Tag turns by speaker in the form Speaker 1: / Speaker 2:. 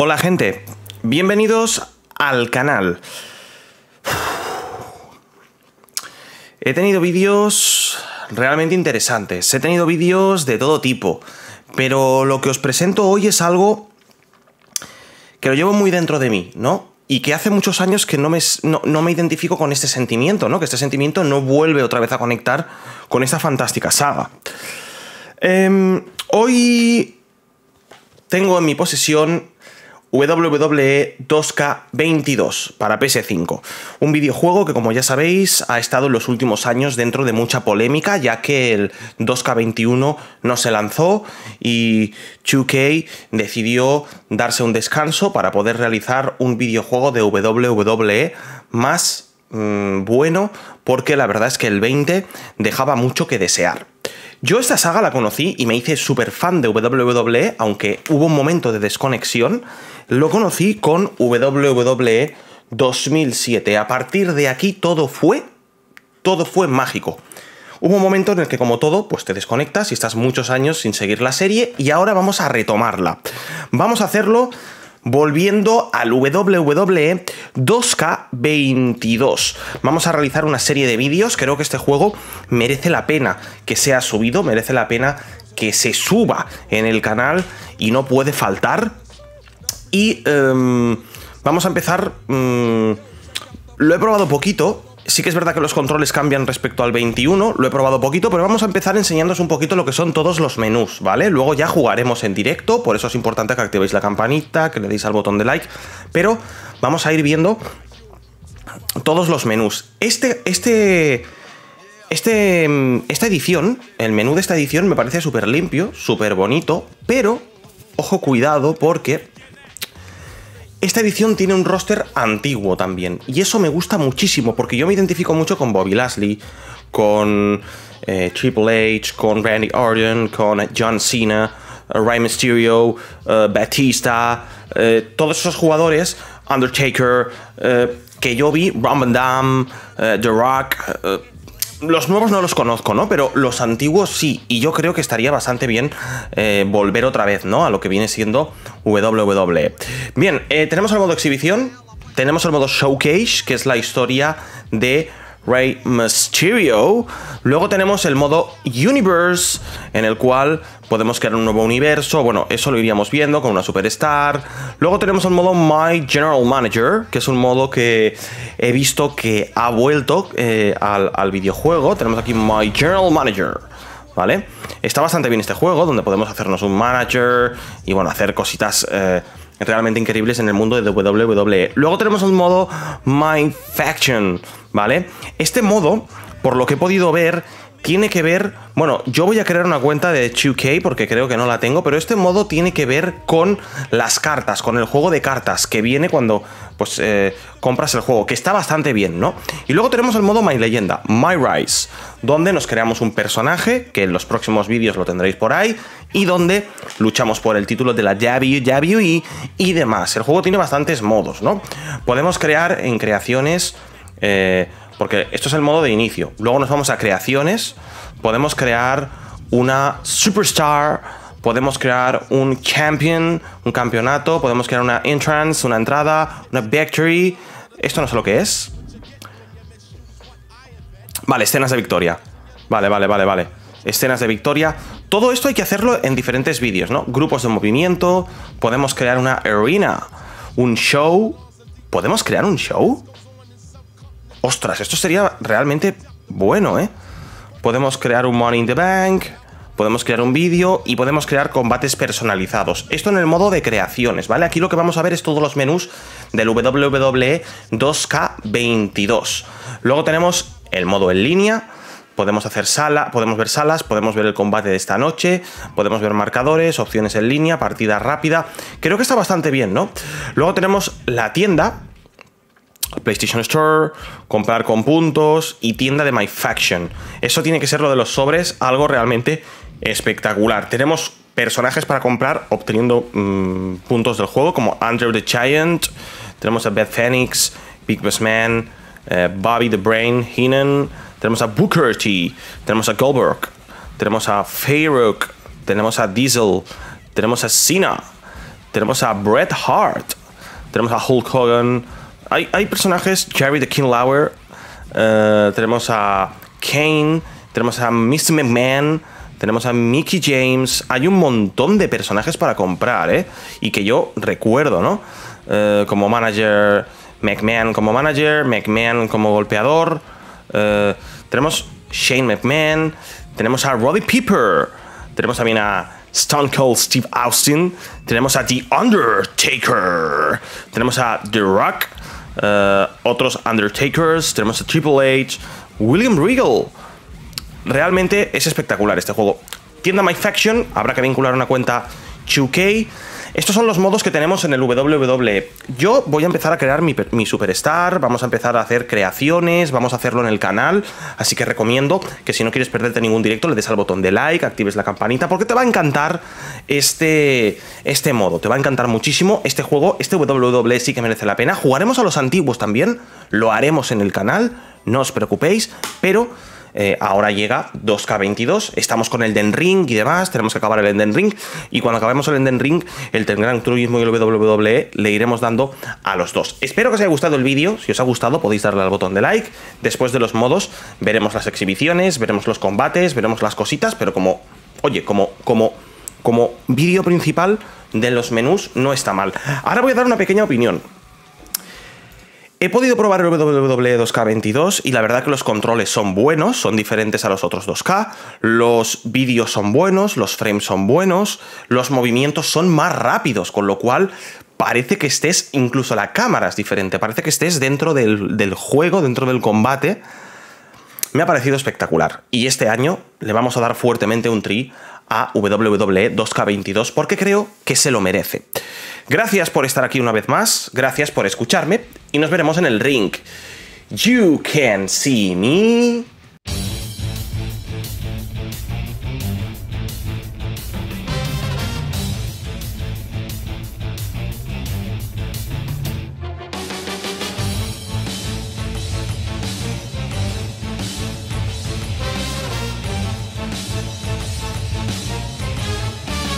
Speaker 1: Hola gente, bienvenidos al canal. He tenido vídeos realmente interesantes, he tenido vídeos de todo tipo, pero lo que os presento hoy es algo que lo llevo muy dentro de mí, ¿no? Y que hace muchos años que no me, no, me identifico con este sentimiento, ¿no? Que este sentimiento no vuelve otra vez a conectar con esta fantástica saga. Em, hoy tengo en mi posesión WWE 2K22 para PS5. Un videojuego que, como ya sabéis, ha estado en los últimos años dentro de mucha polémica, ya que el 2K21 no se lanzó y 2K decidió darse un descanso para poder realizar un videojuego de WWE más mm, bueno, porque la verdad es que el 20 dejaba mucho que desear. Yo esta saga la conocí y me hice súper fan de WWE, aunque hubo un momento de desconexión. Lo conocí con WWE 2007. A partir de aquí todo fue, todo fue mágico. Hubo un momento en el que, como todo, pues te desconectas y estás muchos años sin seguir la serie y ahora vamos a retomarla. Vamos a hacerlo volviendo al WWE 2K22. Vamos a realizar una serie de vídeos, creo que este juego merece la pena que sea subido, merece la pena que se suba en el canal y no puede faltar. Y em, vamos a empezar... Mm, lo he probado poquito, Sí que es verdad que los controles cambian respecto al 21, lo he probado poquito, pero vamos a empezar enseñándoos un poquito lo que son todos los menús, ¿vale? Luego ya jugaremos en directo, por eso es importante que activéis la campanita, que le deis al botón de like, pero vamos a ir viendo todos los menús. Este, este, este, esta edición, el menú de esta edición me parece súper limpio, súper bonito, pero ojo cuidado porque esta edición tiene un roster antiguo también, y eso me gusta muchísimo, porque yo me identifico mucho con Bobby Lashley, con eh, Triple H, con Randy Orton, con John Cena, uh, Mysterio, eh, Batista, todos esos jugadores, Undertaker, que yo vi, Ron Dam, The Rock los nuevos no los conozco, ¿no? Pero los antiguos sí, y yo creo que estaría bastante bien eh, volver otra vez, ¿no? A lo que viene siendo WWE. Bien, eh, tenemos el modo exhibición, tenemos el modo showcase, que es la historia de Rey Mysterio. Luego tenemos el modo Universe, en el cual podemos crear un nuevo universo, bueno, eso lo iríamos viendo con una superstar. Luego tenemos el modo My General Manager, que es un modo que he visto que ha vuelto eh, al, videojuego. Tenemos aquí My General Manager. ¿vale? Está bastante bien este juego, donde podemos hacernos un manager y, bueno, hacer cositas eh, realmente increíbles en el mundo de WWE. Luego tenemos un modo My Faction, ¿vale? Este modo, por lo que he podido ver, tiene que ver, bueno, yo voy a crear una cuenta de 2K porque creo que no la tengo, pero este modo tiene que ver con las cartas, con el juego de cartas que viene cuando pues eh, compras el juego, que está bastante bien, ¿no? Y luego tenemos el modo My Leyenda, My Rise, donde nos creamos un personaje, que en los próximos vídeos lo tendréis por ahí, y donde luchamos por el título de la Javi e y demás. El juego tiene bastantes modos, ¿no? Podemos crear en creaciones... Eh, porque esto es el modo de inicio. Luego nos vamos a creaciones. Podemos crear una superstar. Podemos crear un champion, un campeonato. Podemos crear una entrance, una entrada, una victory. Esto no sé lo que es. Vale, escenas de victoria. Vale, vale, vale, vale. Escenas de victoria. Todo esto hay que hacerlo en diferentes vídeos, ¿no? Grupos de movimiento. Podemos crear una arena. Un show. ¿Podemos crear un show? ostras, esto sería realmente bueno, ¿eh? Podemos crear un Money in the Bank, podemos crear un vídeo y podemos crear combates personalizados. Esto en el modo de creaciones, ¿vale? Aquí lo que vamos a ver es todos los menús del WWE 2K22. Luego tenemos el modo en línea, podemos hacer sala, podemos ver salas, podemos ver el combate de esta noche, podemos ver marcadores, opciones en línea, partida rápida. Creo que está bastante bien, ¿no? Luego tenemos la tienda, PlayStation Store, comprar con puntos y tienda de My Faction. Eso tiene que ser lo de los sobres, algo realmente espectacular. Tenemos personajes para comprar obteniendo mm, puntos del juego, como Andrew the Giant, tenemos a Beth Phoenix, Big boss Man, eh, Bobby the Brain, Heenan, tenemos a Booker T, tenemos a Goldberg, tenemos a Feyrook. tenemos a Diesel, tenemos a Cena, tenemos a Bret Hart, tenemos a Hulk Hogan, hay, personajes, Jerry the King Lauer, eh, tenemos a Kane, tenemos a Mr. McMahon, tenemos a Mickey James, hay un montón de personajes para comprar, ¿eh? Y que yo recuerdo, ¿no? Eh, como manager, McMahon como manager, McMahon como golpeador, eh, tenemos Shane McMahon, tenemos a Roddy Piper, tenemos también a Stone Cold Steve Austin, tenemos a The Undertaker, tenemos a The Rock, eh, otros Undertakers, tenemos a Triple H, William Regal. Realmente es espectacular este juego. Tienda My Faction, habrá que vincular una cuenta 2K. Estos son los modos que tenemos en el WWE. Yo voy a empezar a crear mi, superstar, vamos a empezar a hacer creaciones, vamos a hacerlo en el canal, así que recomiendo que si no quieres perderte ningún directo le des al botón de like, actives la campanita, porque te va a encantar este, este modo, te va a encantar muchísimo este juego, este WWE sí que merece la pena. Jugaremos a los antiguos también, lo haremos en el canal, no os preocupéis, pero eh, ahora llega 2K22, estamos con el Den Ring y demás, tenemos que acabar el Den Ring y cuando acabemos el Den Ring, el Tengran Turismo y el WWE le iremos dando a los dos. Espero que os haya gustado el vídeo, si os ha gustado podéis darle al botón de like, después de los modos veremos las exhibiciones, veremos los combates, veremos las cositas, pero como, oye, como, como, como vídeo principal de los menús no está mal. Ahora voy a dar una pequeña opinión. He podido probar el WWE 2K22 y la verdad que los controles son buenos, son diferentes a los otros 2K, los vídeos son buenos, los frames son buenos, los movimientos son más rápidos, con lo cual parece que estés, incluso la cámara es diferente, parece que estés dentro del, del juego, dentro del combate. Me ha parecido espectacular y este año le vamos a dar fuertemente un tri a WWE 2K22 porque creo que se lo merece. Gracias por estar aquí una vez más, gracias por escucharme y nos veremos en el ring. You can see me.